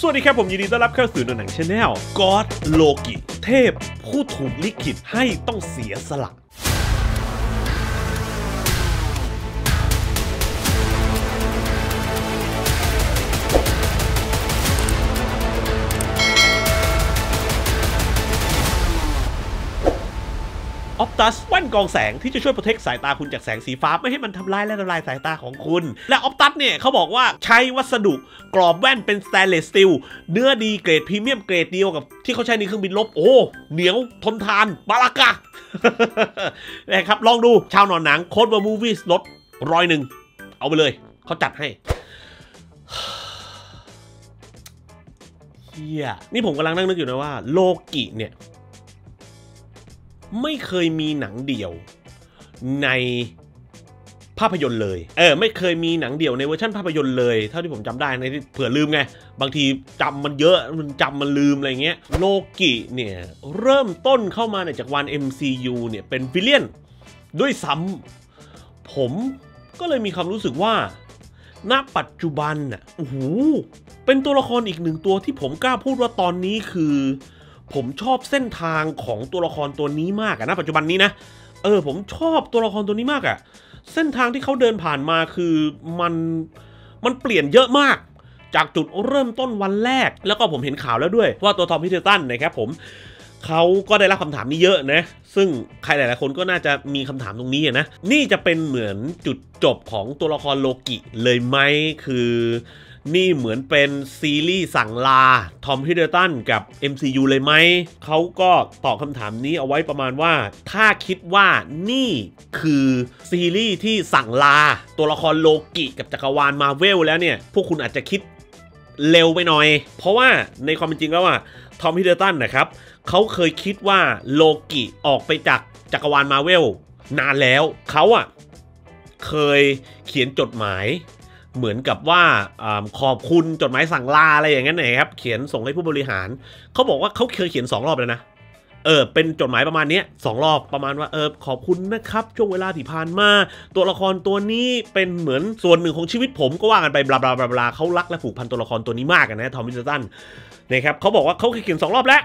สวัสดีครับผมยินดีต้อนรับเข้าสู่หนังชาแนลก็อดโลกิเทพผู้ถูกลิขิตให้ต้องเสียสละออปตัสแว่นกองแสงที่จะช่วยปรเทคสายตาคุณจากแสงสีฟ้าไม่ให้มันทำลายและทำลายสายตาของคุณ และออปตัสเนี่ยเขาบอกว่าใช้วัสดุกรอบแว่นเป็นสแตนเลสสตีลเนื้อดีเกรดพรีเมียมเกรดเดียวกับที่เขาใช้ในเครื่องบินลบโอ้ เหนียวทนทานบาลากะนะครับลองดูชาวหนอนหนังโค้ดเบอร์มูวี่ลดร้อยหนึ่งเอาไปเลยเขาจัดให้เฮียนี่ผมกำลังนั่งนึกอยู่นะว่าโลกิเนี่ยไม่เคยมีหนังเดี่ยวในภาพยนตร์เลย เออไม่เคยมีหนังเดี่ยวในเวอร์ชันภาพยนตร์เลยเท่าที่ผมจำได้ในที่เผื่อลืมไงบางทีจำมันเยอะมันจำมันลืมอะไรเงี้ยโลกิเนี่ยเริ่มต้นเข้ามาในจากวัน MCU เนี่ยเป็นวิลเลียนด้วยซ้ำ ผมก็เลยมีความรู้สึกว่าณปัจจุบันน่ะโอ้โหเป็นตัวละครอีกหนึ่งตัวที่ผมกล้าพูดว่าตอนนี้คือผมชอบเส้นทางของตัวละครตัวนี้ มากอะนะ ปัจจุบันนี้นะ เออผมชอบตัวละครตัวนี้มากอะเส้นทางที่เขาเดินผ่านมาคือมันมันเปลี่ยนเยอะมาก จากจุดเริ่มต้นวันแรก แล้วก็ผมเห็นข่าวแล้วด้วยว่าตัวทอมพิเตอร์ตันนะครับผม เขาก็ได้รับคำถามนี้เยอะนะ ซึ่งใครหลาย ๆ คนก็น่าจะมีคำถามตรงนี้นะนี่จะเป็นเหมือนจุดจบของตัวละครโลกิเลยไหมคือนี่เหมือนเป็นซีรีส์สั่งลาทอมฮิดเดอร์ตันกับ MCU เลยไหมเขาก็ตอบคำถามนี้เอาไว้ประมาณว่า ถ้าคิดว่านี่คือซีรีส์ที่สั่งลา ตัวละครโลกิ กับจักรวาลมาเวล แล้วเนี่ย พวกคุณอาจจะคิดเร็วไปหน่อย เพราะว่าในความเป็นจริงแล้วว่าทอมฮิดเดอร์ตันนะครับเขาเคยคิดว่าโลกิ ออกไปจากจักรวาลมาเวล นานแล้วเขาอะเคยเขียนจดหมายเหมือนกับว่าขอบคุณจดหมายสั่งลาอะไรอย่างนั้นนะครับเขียนส่งให้ผู้บริหาร เขาบอกว่าเขาเคยเขียน2รอบแล้วนะเออเป็นจดหมายประมาณนี้สองรอบประมาณว่าเออ ขอบคุณนะครับช่วงเวลาที่ผ่านมา ตัวละครตัวนี้เป็นเหมือนส่วนหนึ่งของชีวิตผม ก็ว่ากันไปบลาบลาบลาเขารักและผูกพันตัวละครตัวนี้มากนะทอมมิสตันนะครับเขาบอกว่าเขาเคยเขียนสองรอบแล้ว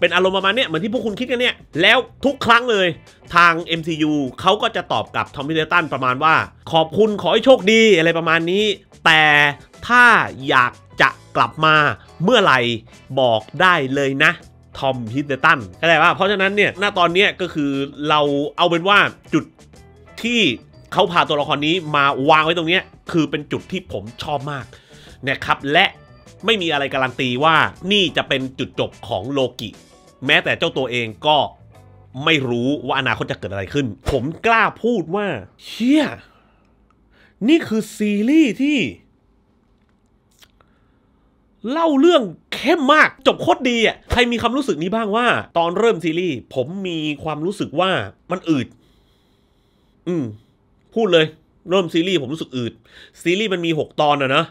เป็นอารมณ์ประมาณเนี้ยเหมือนที่พวกคุณคิดกันเนี่ย แล้วทุกครั้งเลยทาง MCU เขาก็จะตอบกับทอมมี่เดตันประมาณว่า ขอบคุณขอให้โชคดีอะไรประมาณนี้ แต่ถ้าอยากจะกลับมาเมื่อไหร่บอกได้เลยนะทอมฮิตเดตันเข้าใจว่าเพราะฉะนั้นเนี่ยหน้าตอนนี้ก็คือเราเอาเป็นว่าจุดที่เขาพาตัวละครนี้มาวางไว้ตรงนี้ คือเป็นจุดที่ผมชอบมากนะครับ และไม่มีอะไรการันตีว่านี่จะเป็นจุดจบของโลกิแม้แต่เจ้าตัวเองก็ไม่รู้ว่า อนาคตจะเกิดอะไรขึ้น ผมกล้าพูดว่าเชี่ยนี่คือซีรีส์ที่ เล่าเรื่องเข้มมาก จบโคตรดีอ่ะ ใครมีความรู้สึกนี้บ้างว่า ตอนเริ่มซีรีส์ผมมีความรู้สึกว่ามันอืด อืมพูดเลยเริ่มซีรีส์ ผมรู้สึกอืด ซีรีส์มันมีหกตอนอะนะ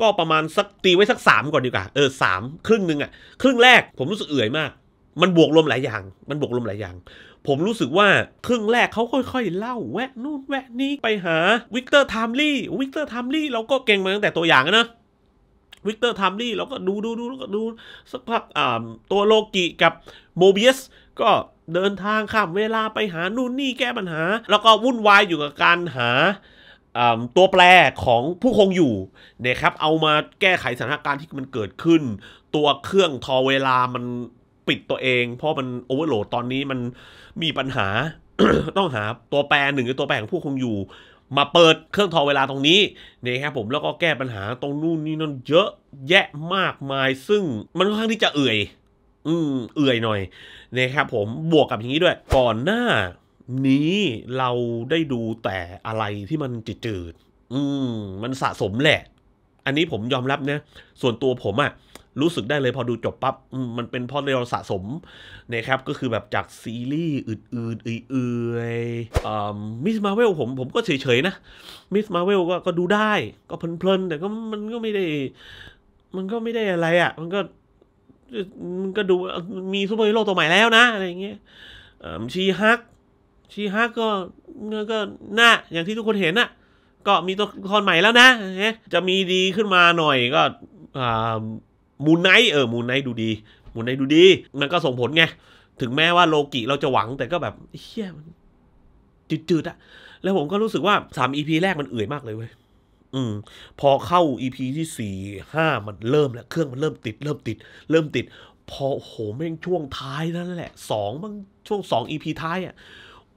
ก็ประมาณสักตีไว้สักสามก่อนดีกว่า เออสามครึ่งหนึ่งอะครึ่งแรกผมรู้สึกเอื่อยมากมันบวกรวมหลายอย่าง มันบวกรวมหลายอย่าง ผมรู้สึกว่าครึ่งแรกเขาค่อยๆ เล่าแวะนู่นแวะนี้ ไปหาวิกเตอร์ไทม์ลี่วิกเตอร์ไทม์ลี่เราก็เก่งมาตั้งแต่ตัวอย่างนะวิกเตอร์ไทม์ลี่เราก็ดูดูดูแล้วก็ดูสักพักตัวโลกิกับโมบบอุสก็เดินทางข้ามเวลาไปหา นู่นนี่แก้ปัญหา แล้วก็วุ่นวายอยู่กับการหา ตัวแปรของผู้คงอยู่เนี่ยครับ เอามาแก้ไขสถานการณ์ที่มันเกิดขึ้น ตัวเครื่องทอเวลามันปิดตัวเองเพราะมันโอเวอร์โหลดตอนนี้มันมีปัญหาต้องหา ตัวแปรหนึ่งือตัวแปรของผู้คงอยู่ มาเปิดเครื่องทอเวลาตรงนี้นี่ครับ ผมแล้วก็แก้ปัญหาตรงนู่นนี่นั่นเยอะแยะมากมายซึ่งมันค่อนข้างที่จะเอื่อยอืม เอื่อยหน่อยนี่ครับผมบวกกับอย่างนี้ด้วย ก่อนหน้า นี้เราได้ดูแต่อะไรที่มันจืดๆอืมมันสะสมแหละ อันนี้ผมยอมรับนะส่วนตัวผมอะ่ะรู้สึกได้เลยพอดูจบปับ๊บ มันเป็นเพราะเราสะสมนะครับ ก็คือแบบจากซีรีส์อื่นๆอื่อยๆมิสมาเวลผมผมก็เฉยๆนะ มิสมาเวลก็ดูได้ก็เพลินๆ แต่ก็มันก็ไม่ได้ มันก็ไม่ได้อะไรอะ่ะ มันก็มันก็ดูมีซูเปอร์ฮีโร่ตัวใหม่แล้วนะอะไรเงี้ยชีฮักชีฮักก็ก็หน้าอย่างที่ทุกคนเห็นน่ะ ก็มีตัวละครใหม่แล้วนะ จะมีดีขึ้นมาหน่อยก็อ่ามูนไนเออมูนไนดูดีมูนไนดูดี มันก็ส่งผลไง ถึงแม้ว่าโลกิเราจะหวังแต่ก็แบบเฮียมจืดๆอะแล้วผมก็รู้สึกว่าสามอีพีแรกมันเอื่อยมากเลยเว้ยอืม พอเข้าอีพีที่สี่ห้ามันเริ่มแล้ว เครื่องมันเริ่มติด เริ่มติด เริ่มติด พอโหแม่งช่วงท้ายนั่นแหละสองบางช่วงสองอีพีท้ายอะ่ะ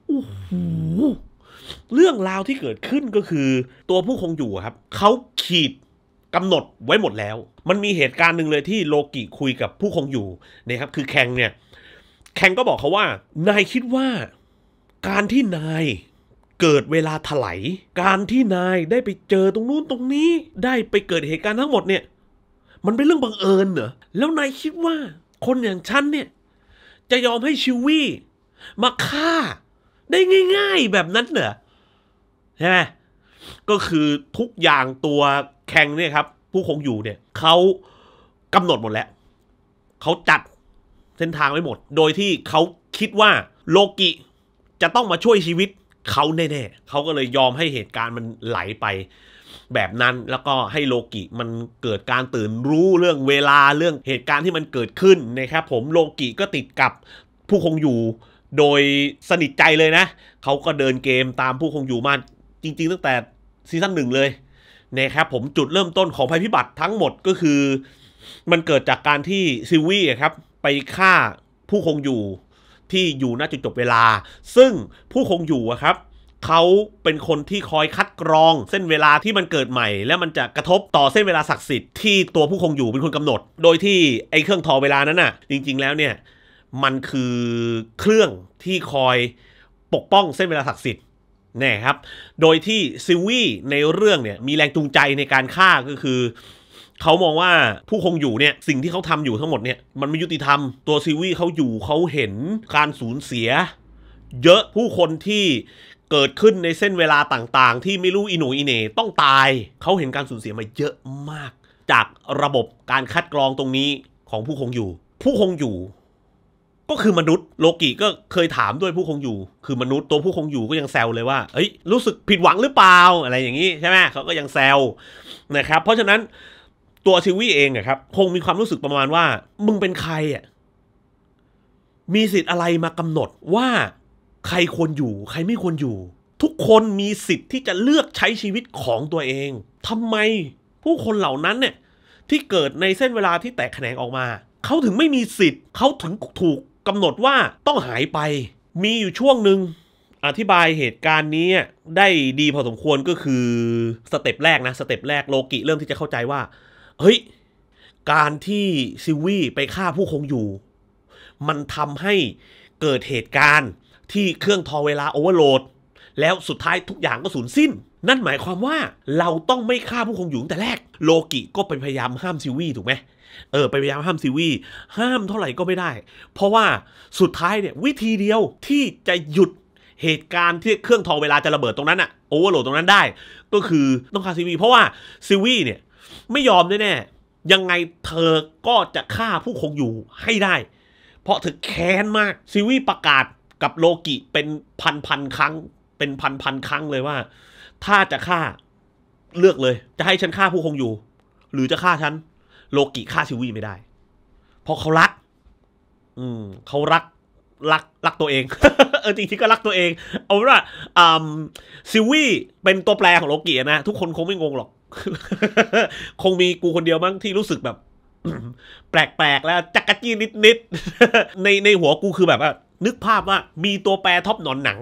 โอ้โหเรื่องราวที่เกิดขึ้นก็คือ ตัวผู้คงอยู่ครับ เขาขีดกำหนดไว้หมดแล้ว มันมีเหตุการณ์หนึ่งเลยที่โลกิคุยกับผู้คงอยู่นะครับ คือแคงเนี่ยแคงก็บอกเขาว่า นายคิดว่า การที่นายเกิดเวลาถลายการที่นายได้ไปเจอตรงนู้นตรงนี้ ได้ไปเกิดเหตุการณ์ทั้งหมดเนี่ย มันเป็นเรื่องบังเอิญเหรอ แล้วนายคิดว่าคนอย่างฉันเนี่ย จะยอมให้ชิวี่มาฆ่า ได้ง่าย ๆแบบนั้นเหรอ ใช่ไหมก็คือทุกอย่างตัวแข่งเนี่ยครับผู้คงอยู่เนี่ยเขากำหนดหมดแล้วเขาจัดเส้นทางไว้หมด โดยที่เขาคิดว่าโลกิจะต้องมาช่วยชีวิตเขาแน่ๆเขาก็เลยยอมให้เหตุการณ์มันไหลไปแบบนั้นแล้วก็ให้โลกิมันเกิดการตื่นรู้เรื่องเวลาเรื่องเหตุการณ์ที่มันเกิดขึ้นนะครับผมโลกิก็ติดกับผู้คงอยู่โดยสนิทใจเลยนะเขาก็เดินเกมตามผู้คงอยู่มาจริง ๆ ตั้งแต่ซีซั่นหนึ่งเลยนะครับผมจุดเริ่มต้นของภัยพิบัติทั้งหมดก็คือ มันเกิดจากการที่ซิวี่ครับไปฆ่าผู้คงอยู่ที่อยู่ณจุดจบเวลา ซึ่งผู้คงอยู่ครับเขาเป็นคนที่คอยคัดกรองเส้นเวลาที่มันเกิดใหม่ และมันจะกระทบต่อเส้นเวลาศักดิ์สิทธิ์ที่ตัวผู้คงอยู่เป็นคนกำหนด โดยที่ไอ้เครื่องทอเวลานั้นน่ะจริง ๆแล้วเนี่ยมันคือเครื่องที่คอยปกป้องเส้นเวลาศักดิ์สิทธิ์นียครับ โดยที่ซิวี่ในเรื่องเนี่ยมีแรงจูงใจในการฆ่าก็คือเขามองว่าผู้คงอยู่เนี่ยสิ่งที่เขาทำอยู่ทั้งหมดเนี่ยมันไม่ยุติธรรมตัวซิวี่เขาอยู่เขาเห็นการสูญเสีย เยอะผู้คนที่เกิดขึ้นในเส้นเวลาต่างๆ ที่ไม่รู้อินูอิเนต้องตายเขาเห็นการสูญเสียมาเยอะมากจากระบบการคัดกรองตรงนี้ของผู้คงอยู่ ผู้คงอยู่ก็คือมนุษย์โลกิก็เคยถามด้วยผู้คงอยู่ คือมนุษย์ตัวผู้คงอยู่ก็ยังแซวเลยว่าเอ้ยรู้สึกผิดหวังหรือเปล่า อะไรอย่างนี้ใช่ไหมเขาก็ยังแซวนะครับเพราะฉะนั้นตัวชิวี่เองนะครับคงมีความรู้สึกประมาณว่า มึงเป็นใครอ่ะมีสิทธิ์อะไรมากำหนดว่า ใครควรอยู่ ใครไม่ควรอยู่ ทุกคนมีสิทธิ์ที่จะเลือกใช้ชีวิตของตัวเอง ทำไมผู้คนเหล่านั้นเนี่ย ที่เกิดในเส้นเวลาที่แตกแขนงออกมาเขาถึงไม่มีสิทธิ์เขาถึงถูกกำหนดว่าต้องหายไป มีอยู่ช่วงหนึ่ง อธิบายเหตุการณ์นี้ได้ดีพอสมควรก็คือ สเต็ปแรกนะสเต็ปแรกโลกิเริ่มที่จะเข้าใจว่า เฮ้ย การที่ซิวี่ไปฆ่าผู้คงอยู่ มันทำให้เกิดเหตุการณ์ที่เครื่องทอเวลาโอเวอร์โหลด แล้วสุดท้ายทุกอย่างก็สูญสิ้น นั่นหมายความว่าเราต้องไม่ฆ่าผู้คงอยู่ตั้งแต่แรกโลกิก็ไปพยายามห้ามซิวี่ถูกไหมเออไปพยายามห้ามซีวีห้ามเท่าไหร่ก็ไม่ได้ เพราะว่าสุดท้ายเนี่ยวิธีเดียวที่จะหยุดเหตุการณ์ที่เครื่องทองเวลาจะระเบิดตรงนั้นอะโอเวอร์โหลดตรงนั้นได้ ก็คือต้องฆ่าซีวีเพราะว่าซีวีเนี่ยไม่ยอมแน่ๆยังไงเธอก็จะฆ่าผู้คงอยู่ให้ได้ เพราะเธอแค้นมากซีวีประกาศกับโลกิเป็นพันพันครั้ง เป็นพันพันครั้งเลยว่า ถ้าจะฆ่าเลือกเลย จะให้ฉันฆ่าผู้คงอยู่ หรือจะฆ่าฉันโลกิฆ่าชิวีไม่ได้ เพราะเขารัก อืม เขารัก รัก รักตัวเอง เออจริงๆ ก็รักตัวเอง เอาว่าอ่าซิวี่เป็นตัวแปรของโลกินะ ทุกคนคงไม่งงหรอก คงมีกูคนเดียวมั้งที่รู้สึกแบบ แปลกๆแล้ว จักรจี้นิดๆ ในในหัวกูคือแบบว่านึกภาพว่า มีตัวแปรท็อปหนอนหนัง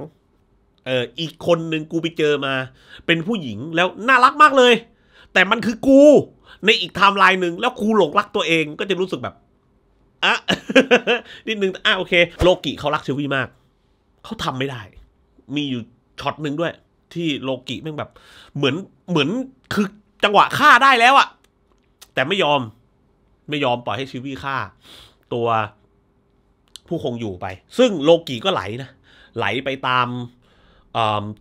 เอออีกคนหนึ่งกูไปเจอมา เป็นผู้หญิงแล้วน่ารักมากเลย แต่มันคือกูในอีกไทม์ไลน์หนึ่งแล้วครูหลงรักตัวเองก็จะรู้สึกแบบอ่ะนิดนึงอ่ะโอเคโลกิเขารักเชลวี่มาก เขาทำไม่ได้ มีอยู่ช็อตหนึ่งด้วย ที่โลกิแม่งแบบ เหมือนเหมือนคือจังหวะฆ่าได้แล้วอะแต่ไม่ยอมไม่ยอมปล่อยให้ชีวี่ฆ่า ตัวผู้คงอยู่ไป ซึ่งโลกิก็ไหลนะไหลไปตาม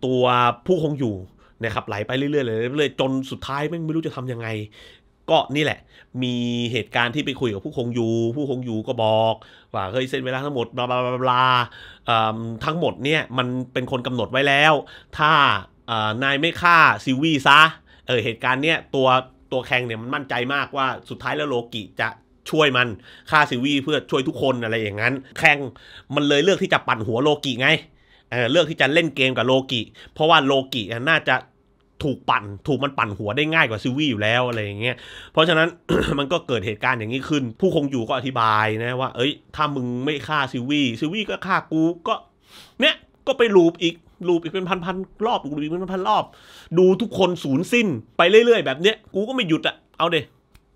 ตัวผู้คงอยู่นะครับไหลไปเรื่อยๆเลยจนสุดท้ายไม่รู้จะทำยังไงก็นี่แหละ มีเหตุการณ์ที่ไปคุยกับผู้คงยูผู้คงยูก็บอกว่าเฮ้ยเส้นเวลาทั้งหมดบลาบลาบลาทั้งหมดเนี่ยมันเป็นคนกำหนดไว้แล้ว ถ้านายไม่ฆ่าซิวีซะเออเหตุการณ์เนี้ยตัวตัวแข่งเนี่ยมันมั่นใจมากว่าสุดท้ายแล้วโลกิจะช่วยมันฆ่าซิวีเพื่อช่วยทุกคนอะไรอย่างนั้นแข่งมันเลยเลือกที่จะปั่นหัวโลกิไงเออเลือกที่จะเล่นเกมกับโลกิเพราะว่าโลกิน่าจะถูกปั่น ถูกมันปั่นหัวได้ง่ายกว่าซิวี่อยู่แล้วอะไรอย่างเงี้ย เพราะฉะนั้นมันก็เกิดเหตุการณ์อย่างนี้ขึ้น ผู้คงอยู่ก็อธิบายนะว่าเอ้ย ถ้ามึงไม่ฆ่าซิวี่ซิวี่ก็ฆ่ากูก็ เนี่ย ก็ไปลูปอีกลูปอีกเป็นพันพันรอบลูปอีกเป็นพันนรอบ ดูทุกคนสูญสิ้นไปเรื่อยๆ แบบเนี้ยกูก็ไม่หยุดอะเอาเด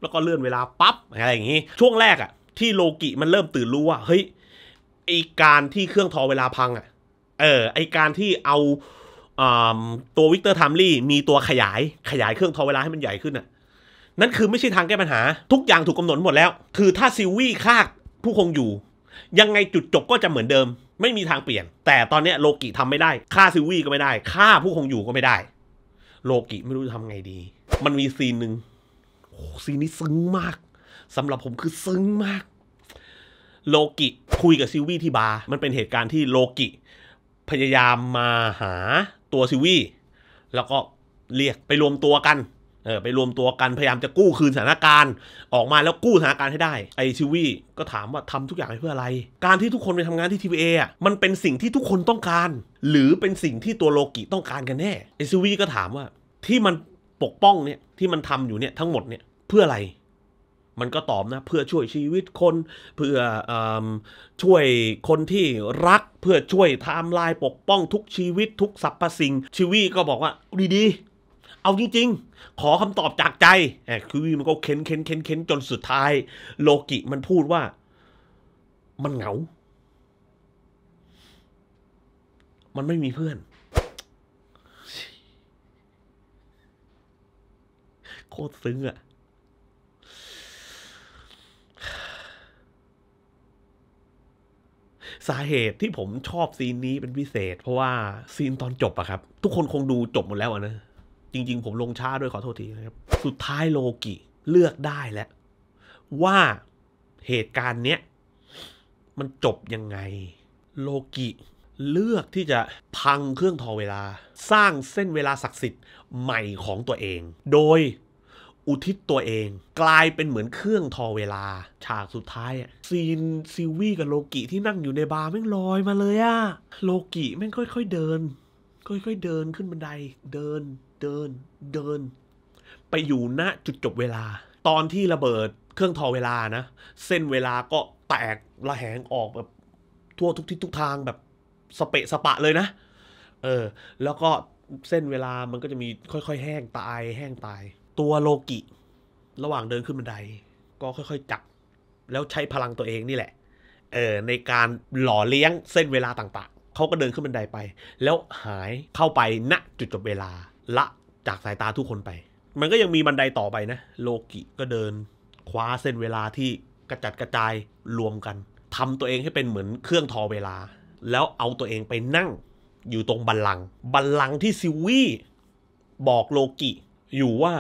แล้วก็เลื่อนเวลาปั๊บอะไรอย่างงี้ ช่วงแรกอะที่โลกิมันเริ่มตื่นรู้ว่าเฮ้ยไอการที่เครื่องทอเวลาพังอะเออไอการที่เอาตัววิกเตอร์ทมมลี่มีตัวขยาย ขยายเครื่องทอเวลาให้มันใหญ่ขึ้นน่ะ นั่นคือไม่ใช่ทางแก้ปัญหาทุกอย่างถูกกาหนดหมดแล้ว คือถ้าซิวี่ฆ่าผู้คงอยู่ ยังไงจุดจบก็จะเหมือนเดิม ไม่มีทางเปลี่ยน แต่ตอนนี้โลกิทำไม่ได้ฆ่าซิวี่ก็ไม่ได้ฆ่าผู้คงอยู่ก็ไม่ได้ โลกิไม่รู้จะทำไงดี มันมีซีนหนึ่งโอ้ซีนนี้ซึ้งมาก สำหรับผมคือซึ้งมาก โลกิคุยกับซิวี่ที่บาร์มันเป็นเหตุการณ์ที่โลกิ พยายามมาหาตัวซิวี่แล้วก็เรียกไปรวมตัวกัน เออไปรวมตัวกันพยายามจะกู้คืนสถานการณ์ออกมาแล้วกู้สถานการณ์ให้ได้ไอซิวี่ก็ถามว่าทำทุกอย่างเพื่ออะไร การที่ทุกคนไปทำงานที่ทีวีเออะมันเป็นสิ่งที่ทุกคนต้องการ หรือเป็นสิ่งที่ตัวโลกิต้องการกันแน่ไอซิวี่ก็ถามว่าที่มันปกป้องเนี่ยที่มันทำอยู่เนี่ยทั้งหมดเนี่ยเพื่ออะไรมันก็ตอบนะ เพื่อช่วยชีวิตคนเพื่ออช่วยคนที่รักเพื่อช่วยไทม์ไลน์ปกป้องทุกชีวิตทุกสรรพสิ่งชีวีก็บอกว่า ดีๆเอาจริง ๆ ขอคำตอบจากใจแอบชอวีมันก็เค้นเค้นเค้นเค้นจนสุดท้าย โลกิมันพูดว่า มันเหงา มันไม่มีเพื่อน โคตรซึ้งอะสาเหตุที่ผมชอบซีนนี้เป็นพิเศษ เพราะว่าซีนตอนจบอะครับ ทุกคนคงดูจบหมดแล้วนะจริง ๆ ผมลงช้าด้วยขอโทษทีนะครับ สุดท้ายโลกิ เลือกได้แล้ว ว่าเหตุการณ์เนี้ยมันจบยังไง โลกิ เลือกที่จะพังเครื่องทอเวลาสร้างเส้นเวลาศักดิ์สิทธิ์ใหม่ของตัวเอง โดยอุทิศตัวเองกลายเป็นเหมือนเครื่องทอเวลาฉากสุดท้ายอะซีนซิวี่กับโลกิที่นั่งอยู่ในบาร์แม่งลอยมาเลยอะโลกิแม่งค่อยๆเดิน ค่อยๆเดินขึ้นบันไดเดินเดินเดิน ไปอยู่ณจุดจบเวลา ตอนที่ระเบิดเครื่องทอเวลานะ เส้นเวลาก็แตกระแหงออกแบบ ทั่วทุกทิศทุกทางแบบสเปะสปะเลยนะเออแล้วก็เส้นเวลามันก็จะมีค่อย ๆ แห้งตายแห้งตายตัวโลกิ ระหว่างเดินขึ้นบันได ก็ค่อยๆจับแล้วใช้พลังตัวเองนี่แหละเออในการหล่อเลี้ยงเส้นเวลาต่างๆเขาก็เดินขึ้นบันไดไป แล้วหายเข้าไปณจุดจบเวลา ละจากสายตาทุกคนไป มันก็ยังมีบันไดต่อไปนะ โลกิก็เดินคว้าเส้นเวลาที่กระจัดกระจายรวมกัน ทำตัวเองให้เป็นเหมือนเครื่องทอเวลา แล้วเอาตัวเองไปนั่งอยู่ตรงบัลลังก์บัลลังก์ที่ซิวี่บอกโลกิอยู่ว่า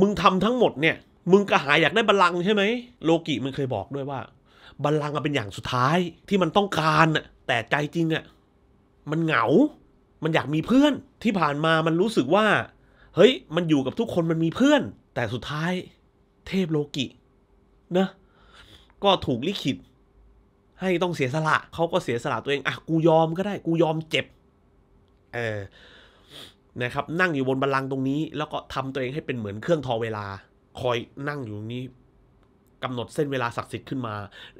มึงทำทั้งหมดเนี่ย มึงกระหายอยากได้บัลลังใช่ไหมโลกิมันเคยบอกด้วยว่าบัลลังกเป็นอย่างสุดท้ายที่มันต้องการน่ะแต่ใจจริงอ่ะมันเหงา มันอยากมีเพื่อน ที่ผ่านมามันรู้สึกว่า เฮ้ย มันอยู่กับทุกคนมันมีเพื่อน แต่สุดท้าย เทพโลกิ นะ ก็ถูกลิขิต ให้ต้องเสียสละเขาก็เสียสละตัวเองอ่ะกูยอมก็ได้กูยอมเจ็บ เออนะครับนั่งอยู่บนบัลลังตรงนี้ แล้วก็ทำตัวเองให้เป็นเหมือนเครื่องทอเวลา คอยนั่งอยู่นี้ กำหนดเส้นเวลาศักดิ์สิทธิ์ขึ้นมา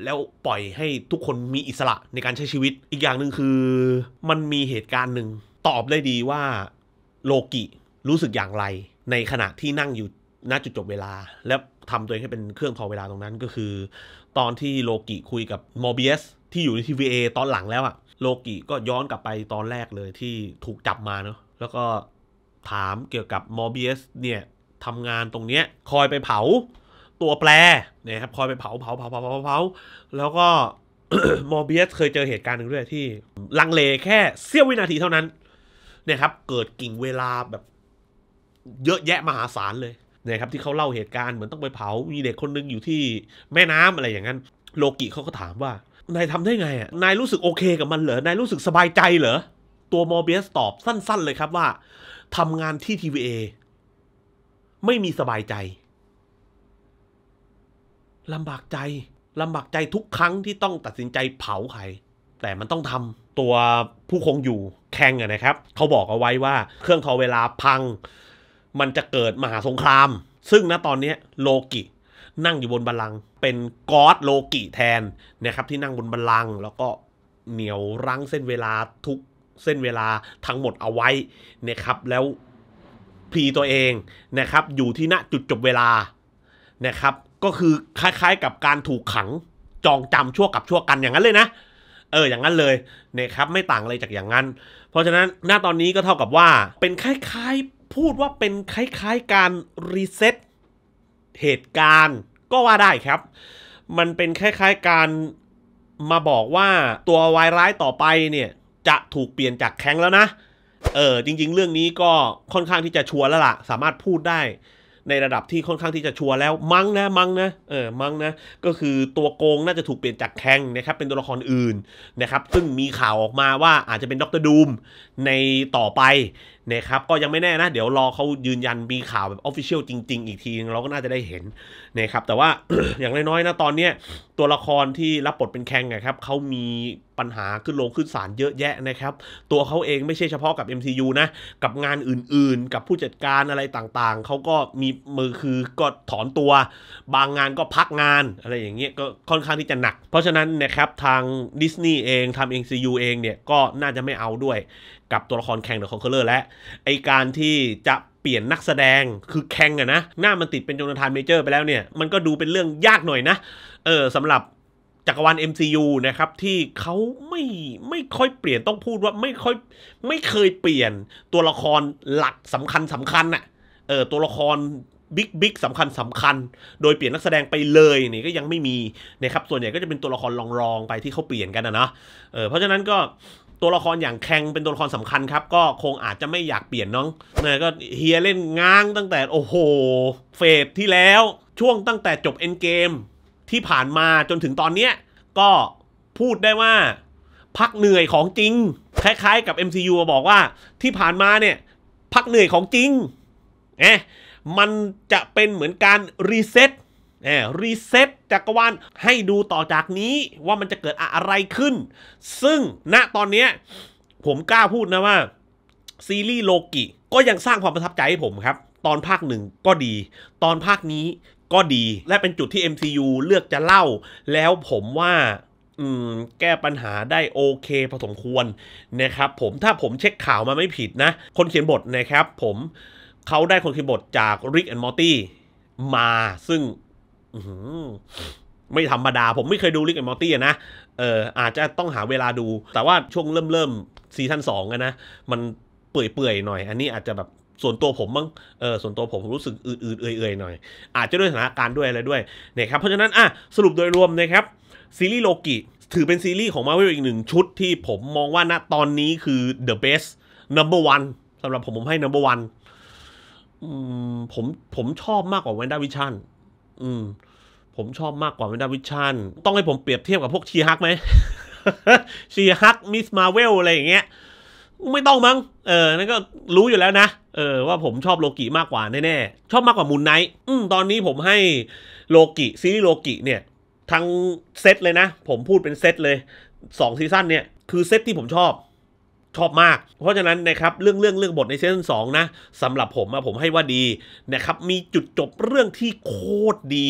แล้วปล่อยให้ทุกคนมีอิสระในการใช้ชีวิตอีกอย่างหนึ่งคือมันมีเหตุการณ์หนึ่งตอบได้ดีว่าโลกิรู้สึกอย่างไร ในขณะที่นั่งอยู่ณจุดจบเวลา และทำตัวเองให้เป็นเครื่องทอเวลาตรงนั้นก็คือ ตอนที่โลกิคุยกับมอร์เบียสที่อยู่ในทีวีเอตอนหลังแล้วอะโลกิก็ย้อนกลับไปตอนแรกเลยที่ถูกจับมาเนาะแล้วก็ถามเกี่ยวกับมอร์เบียสเนี่ยทำงานตรงเนี้ย คอยไปเผา ตัวแปรเนี่ยครับ คอยไปเผาเผาเผาเผาเผาเผาแล้วก็มอร์เบียสเคยเจอเหตุการณ์หนึ่งด้วยที่ ลังเลแค่เสี้ยววินาทีเท่านั้น เนี่ยครับเกิดกิ่งเวลาแบบ เยอะแยะมหาศาลเลยนะครับที่เขาเล่าเหตุการณ์เหมือนต้องไปเผา มีเด็กคนนึงอยู่ที่แม่น้ำอะไรอย่างนั้นโลกิเขาก็ถามว่านายทำได้ไงอ่ะนายรู้สึกโอเคกับมันเหรอนายรู้สึกสบายใจเหรอตัวมอร์เบียสตอบสั้น ๆ เลยครับว่าทำงานที่ทีวีเอไม่มีสบายใจลำบากใจลำบากใจทุกครั้งที่ต้องตัดสินใจเผาใครแต่มันต้องทำตัวผู้คงอยู่ แข่งนะครับ เขาบอกเอาไว้ว่า เครื่องทอเวลาพัง มันจะเกิดมหาสงคราม ซึ่งณตอนนี้โลกิ นั่งอยู่บนบัลลังก์เป็นกอดโลกิแทนนะครับที่นั่งบนบัลลังก์แล้วก็เหนียวรั้งเส้นเวลาทุกเส้นเวลาทั้งหมดเอาไว้นะครับแล้วพีตัวเองนะครับอยู่ที่ณจุดจบเวลานะครับ ก็คือคล้ายๆ กับการถูกขังจองจำชั่วกับชั่วกันอย่างนั้นเลยนะ เอออย่างนั้นเลยนะครับไม่ต่างอะไรจากอย่างนั้น เพราะฉะนั้นหน้าตอนนี้ก็เท่ากับว่าเป็นคล้ายๆพูดว่าเป็นคล้ายๆการรีเซ็ตเหตุการณ์ก็ว่าได้ครับมันเป็นคล้ายๆการมาบอกว่าตัววายร้ายต่อไปเนี่ยจะถูกเปลี่ยนจากแข้งแล้วนะ เออจริง ๆ เรื่องนี้ก็ค่อนข้างที่จะชัวร์แล้วละ่ะ สามารถพูดได้ ในระดับที่ค่อนข้างที่จะชัวร์แล้วมั้งนะ มั้งนะ เออมั้งนะก็คือตัวโกงน่าจะถูกเปลี่ยนจากแข้งนะครับ เป็นตัวละครอื่นนะครับ ซึ่งมีข่าวออกมาว่าอาจจะเป็นด็ออกเตร์ดูมในต่อไปนะครับ ก็ยังไม่แน่นะ เดี๋ยวรอเขายืนยันมีข่าวแบบออฟฟิเชียลจริงๆ อีกที เราก็น่าจะได้เห็นนะครับ แต่ว่าอย่างน้อยๆนะ ตอนเนี้ตัวละครที่รับบทเป็นแคงนะครับเขามีปัญหาขึ้นลงขึ้นศาลเยอะแยะนะครับ ตัวเขาเองไม่ใช่เฉพาะกับ MCU นะ กับงานอื่น ๆกับผู้จัดการอะไรต่างๆ เขาก็มีมือคือก็ถอนตัว บางงานก็พักงานอะไรอย่างเงี้ยก็ค่อนข้างที่จะหนัก เพราะฉะนั้นนะครับทางดิสนีย์เองทำ MCU เองเนี่ยก็น่าจะไม่เอาด้วยกับตัวละครแข่งเดอะคอนเคอร์เลอร์และ ไอการที่จะเปลี่ยนนักแสดงคือแข่งอะนะ หน้ามันติดเป็นโจนาธานเมเจอร์ไปแล้วเนี่ยมันก็ดูเป็นเรื่องยากหน่อยนะ เออสำหรับจักรวาล MCU นะครับ ที่เขาไม่ไม่ค่อยเปลี่ยนต้องพูดว่าไม่ค่อยไม่เคยเปลี่ยนตัวละครหลักสำคัญสำคัญอะเออตัวละครบิ๊กบิ๊กสำคัญสำคัญ โดยเปลี่ยนนักแสดงไปเลยนี่ก็ยังไม่มีนะครับส่วนใหญ่ก็จะเป็นตัวละครรองๆไปที่เขาเปลี่ยนกันนะนะเออเพราะฉะนั้นก็ตัวละครอย่างแคงเป็นตัวละครสำคัญครับก็คงอาจจะไม่อยากเปลี่ยนน้องเนี่ยก็เฮียเล่นง้างตั้งแต่โอ้โห เฟสที่แล้วช่วงตั้งแต่จบเอ็นเกมที่ผ่านมาจนถึงตอนเนี้ยก็พูดได้ว่า พักเหนื่อยของจริง คล้ายๆกับ MCU บอกว่าที่ผ่านมาเนี่ย พักเหนื่อยของจริงเอ๊ะมันจะเป็นเหมือนการรีเซ็ตรีเซ็ตจักรวาลให้ดูต่อจากนี้ว่ามันจะเกิดอะไรขึ้น ซึ่งณตอนนี้ ผมกล้าพูดนะว่า ซีรีส์โลกิก็ยังสร้างความประทับใจให้ผมครับ ตอนภาคหนึ่งก็ดี ตอนภาคนี้ก็ดีและเป็นจุดที่ MCU เลือกจะเล่า แล้วผมว่าแก้ปัญหาได้โอเคพอสมควรนะครับผมถ้าผมเช็คข่าวมาไม่ผิดนะ คนเขียนบทนะครับผมเขาได้คนเขียนบทจาก Rick and Morty มาซึ่งไม่ธรรมดาผมไม่เคยดูลิกแอนมอตี้นะเอออาจจะต้องหาเวลาดู แต่ว่าช่วงเริ่มเริ่มซีซั่นสองนะมันเปื่อยๆหน่อย อันนี้อาจจะแบบส่วนตัวผมบ้างเออส่วนตัวผมรู้สึกอืดๆเอื่อยๆหน่อย อาจจะด้วยสถานการณ์ด้วยอะไรด้วยเนี่ยครับเพราะฉะนั้นอ่ะสรุปโดยรวมนะครับซีรีส์โลกิ ถือเป็นซีรีส์ของมาเวอีกหนึ่งชุดที่ผมมองว่าณตอนนี้คือ the best number one สำหรับผมผมให้ number one ผมผมชอบมากกว่าแวนด้าวิชั่นอืมผมชอบมากกว่าไมนด้วิชันต้องให้ผมเปรียบเทียบกับพวกชีฮักไหมชีฮักมิสมาเวลอะไรอย่างเงี้ยไม่ต้องมั้งเออนั่นก็รู้อยู่แล้วนะ เออ ว่าผมชอบโลกิมากกว่าแน่ๆชอบมากกว่ามูนไนท์ตอนนี้ผมให้โลกิซีรีส์โลกิเนี่ย ทั้งเซตเลยนะผมพูดเป็นเซตเลยสองซีซั่นเนี่ย คือเซตที่ผมชอบชอบมาก เพราะฉะนั้นนะครับเรื่องเรื่องเรื่องบทในเซสชั่นสองนะสำหรับผมอะผมให้ว่าดีนะครับมีจุดจบเรื่องที่โคตรดี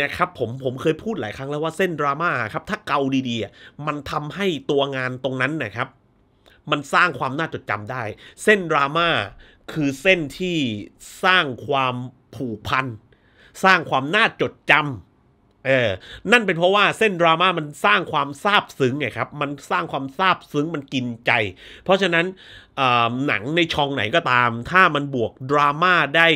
นะครับผมผมเคยพูดหลายครั้งแล้วว่าเส้นดราม่าครับถ้าเกาดีๆ มันทำให้ตัวงานตรงนั้นนะครับ มันสร้างความน่าจดจำได้ เส้นดราม่าคือเส้นที่สร้างความผูกพันสร้างความน่าจดจำเออนั่นเป็นเพราะว่าเส้นดราม่ามันสร้างความซาบซึ้งไงครับ มันสร้างความซาบซึ้ง มันกินใจ เพราะฉะนั้นหนังในช่องไหนก็ตาม ถ้ามันบวกดราม่าได้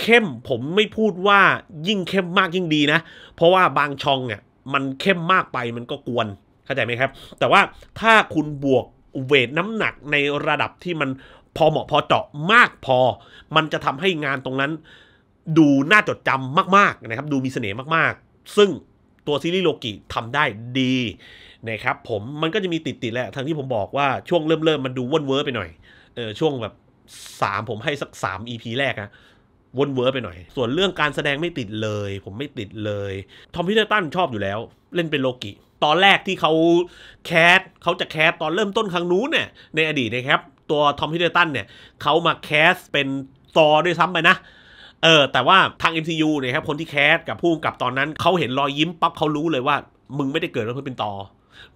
เข้มผมไม่พูดว่ายิ่งเข้มมากยิ่งดีนะ เพราะว่าบางช่องเนี่ยมันเข้มมากไปมันก็กวนเข้าใจไหมครับ แต่ว่าถ้าคุณบวกเวทน้ำหนักในระดับที่มันพอเหมาะพอเจาะมากพอ มันจะทำให้งานตรงนั้น ดูน่าจดจำมากๆนะครับดูมีเสน่ห์มากซึ่งตัวซีรีส์โลกิทำได้ดีนะครับผมมันก็จะมีติดๆแหละทางที่ผมบอกว่าช่วงเริ่มเริ่มมันดูวนเวอร์ไปหน่อยเออช่วงแบบสามผมให้สักสามอีพีแรกนะวนเวอร์ไปหน่อย ส่วนเรื่องการแสดงไม่ติดเลย ผมไม่ติดเลยทอมพิเตอร์ตันชอบอยู่แล้วเล่นเป็นโลกิตอนแรกที่เขาแคสเขาจะแคสตอนเริ่มต้นครั้งนู้นเนี่ยในอดีตนะครับ ตัวทอมพิเตอร์ตันเนี่ยเขามาแคสเป็นซอด้วยซ้ำไปนะเออแต่ว่าทาง MCU เนี่ยครับคนที่แคสกับผู้กับตอนนั้นเขาเห็นรอยยิ้มปั๊บเขารู้เลยว่า มึงไม่ได้เกิดมาเพื่อเป็นตอ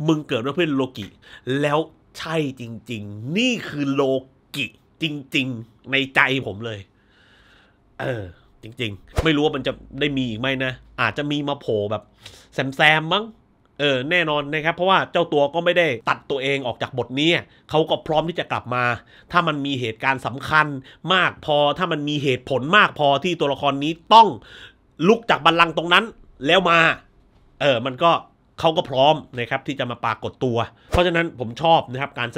มึงเกิดมาเพื่อโลกิ แล้วใช่จริง ๆ นี่คือโลกิจริง ๆ ในใจผมเลย เออ จริง ๆ ไม่รู้ว่ามันจะได้มีอีกไหมนะอาจจะมีมาโผล่แบบแซมแซมมั้งเออแน่นอนนะครับ เพราะว่าเจ้าตัวก็ไม่ได้ตัดตัวเองออกจากบทนี้เขาก็พร้อมที่จะกลับมา ถ้ามันมีเหตุการณ์สำคัญมากพอ ถ้ามันมีเหตุผลมากพอที่ตัวละครนี้ต้องลุกจากบัลลังก์ตรงนั้น แล้วมา เออมันก็เขาก็พร้อมนะครับ ที่จะมาปรากฏตัว เพราะฉะนั้นผมชอบนะครับ การ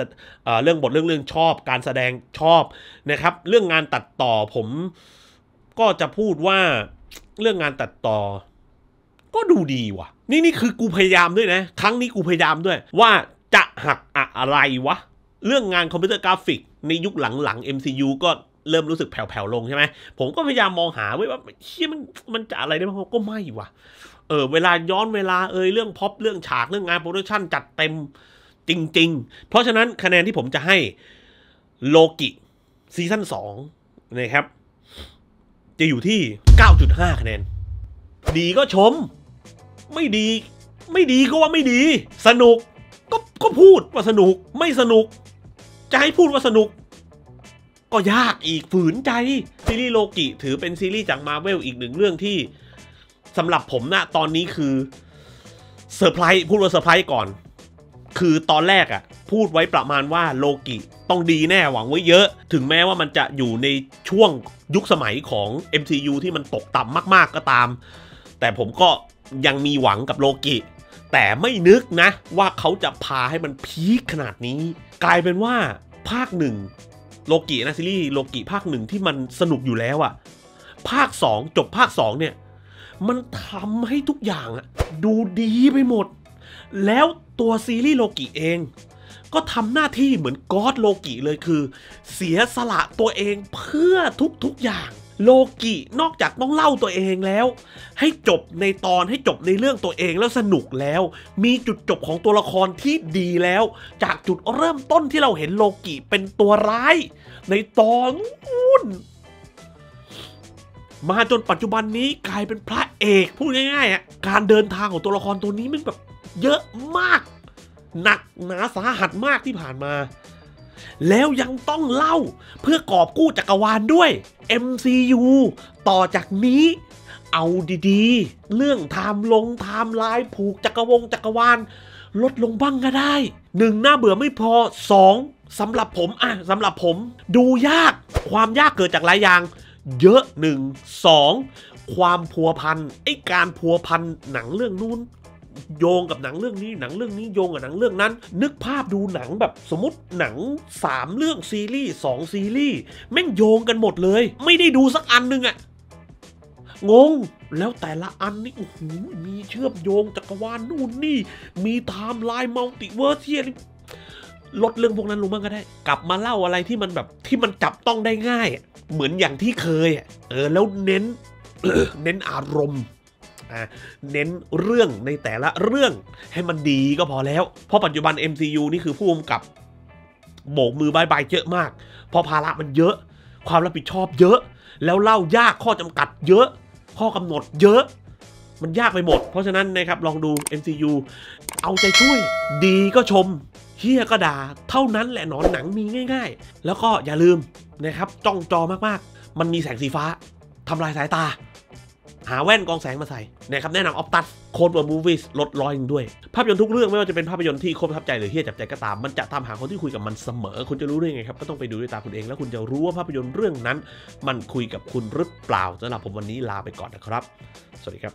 เเรื่องบทเรื่องเรื่องชอบ การแสดงชอบนะครับ เรื่องงานตัดต่อผมก็จะพูดว่าเรื่องงานตัดต่อก็ดูดีว่ะ นี่นี่คือกูพยายามด้วยนะ ครั้งนี้กูพยายามด้วย ว่าจะหักอะไรวะ เรื่องงานคอมพิวเตอร์กราฟิก ในยุคหลังๆ MCU ก็เริ่มรู้สึกแผ่วๆลงใช่ไหม ผมก็พยายามมองหาไว้ว่าเชี่ยมันมันจะอะไรได้บ้างก็ไม่ว่ะ เออเวลาย้อนเวลาเอยเรื่องพ็อปเรื่องฉากเรื่องงานโปรดักชันจัดเต็มจริง ๆ เพราะฉะนั้นคะแนนที่ผมจะให้โลกิซีซั่น2นะครับ จะอยู่ที่9.5คะแนน ดีก็ชมไม่ดี ไม่ดีก็ว่าไม่ดี สนุก ก็ ก็พูดว่าสนุก ไม่สนุก จะให้พูดว่าสนุก ก็ยากอีกฝืนใจ ซีรีส์โลกิถือเป็นซีรีส์จากมาเวลอีกหนึ่งเรื่องที่สำหรับผมนะตอนนี้คือเซอร์ไพรส์พูดว่าเซอร์ไพรส์ก่อน คือตอนแรกอะพูดไว้ประมาณว่าโลกิ ต้องดีแน่หวังไว้เยอะ ถึงแม้ว่ามันจะอยู่ในช่วงยุคสมัยของ MCU ที่มันตกต่ำมากๆก็ตาม แต่ผมก็ยังมีหวังกับโลกิแต่ไม่นึกนะว่าเขาจะพาให้มันพีคขนาดนี้ กลายเป็นว่าภาคหนึ่งโลกินะซีรีส์โลกิภาคหนึ่งที่มันสนุกอยู่แล้วอะภาค2จบภาค2เนี่ย มันทำให้ทุกอย่างอะดูดีไปหมด แล้วตัวซีรีส์โลกิเอง ก็ทำหน้าที่เหมือนก็อดโลกิเลยคือ เสียสละตัวเองเพื่อทุกๆอย่างโลกินอกจากต้องเล่าตัวเองแล้ว ให้จบในตอนให้จบในเรื่องตัวเองแล้วสนุกแล้ว มีจุดจบของตัวละครที่ดีแล้ว จากจุดเริ่มต้นที่เราเห็นโลกิเป็นตัวร้ายในตอนอุ่นมาจนปัจจุบันนี้กลายเป็นพระเอกพูดง่ายๆอ่ะการเดินทางของตัวละครตัวนี้มันแบบเยอะมากหนักหนาสาหัสมากที่ผ่านมาแล้วยังต้องเล่าเพื่อกอบกู้จักรวาลด้วย MCU ต่อจากนี้ เอาดีๆ เรื่องไทม์ลงไทม์ไลน์ผูกจักรวงจักรวาล ลดลงบ้างก็ได้ หนึ่งหน้าเบื่อไม่พอ สองสำหรับผมอ่ะสำหรับผมดูยาก ความยากเกิดจากหลายอย่าง เยอะหนึ่งสองความพัวพันไอ้การพัวพันหนังเรื่องนู้นโยงกับหนังเรื่องนี้หนังเรื่องนี้โยงกับหนังเรื่องนั้น นึกภาพดูหนังแบบสมมติหนัง3เรื่องซีรีส์2ซีรีส์แม่งโยงกันหมดเลย ไม่ได้ ดูสักอัน นึงอะงง แล้วแต่ละอันนี่โอ้โหมีเชื่อมโยงจักรวาลนู่นนี่ มีไทม์ไลน์มัลติเวิร์สที่ลดเรื่องพวกนั้นลงบ้างก็ได้ กลับมาเล่าอะไรที่มันแบบที่มันจับต้องได้ง่าย เหมือนอย่างที่เคยเออแล้วเน้นเน้นอารมณ์นะเน้นเรื่องในแต่ละเรื่องให้มันดีก็พอแล้ว เพราะปัจจุบัน MCU นี่คือผู้กำกับ โบกมือบายบายเยอะมากเพราะภาระมันเยอะ ความรับผิดชอบเยอะ แล้วเล่ายากข้อจำกัดเยอะ ข้อกำหนดเยอะ มันยากไปหมด เพราะฉะนั้นนะครับลองดู MCU เอาใจช่วยดีก็ชมเฮียก็ด่า เท่านั้นแหละหนอนหนังมีง่าย ๆ แล้วก็อย่าลืมนะครับจ้องจอมากๆ มันมีแสงสีฟ้าทำลายสายตาหาแว่นกองแสงมาใส่นะครับแนะนำออฟตัสโคดวร์มูฟวีสลดร้อยด้วย ภาพยนตร์ทุกเรื่องไม่ว่าจะเป็นภาพยนตร์ที่โคตรประทับใจหรือเฮี้ยจับใจก็ตาม มันจะตามหาคนที่คุยกับมันเสมอ คุณจะรู้ได้ยังไงครับ ก็ต้องไปดูด้วยตาคุณเองแล้วคุณจะรู้ว่าภาพยนตร์เรื่องนั้น มันคุยกับคุณหรือเปล่าสำหรับผมวันนี้ลาไปก่อนนะครับ สวัสดีครับ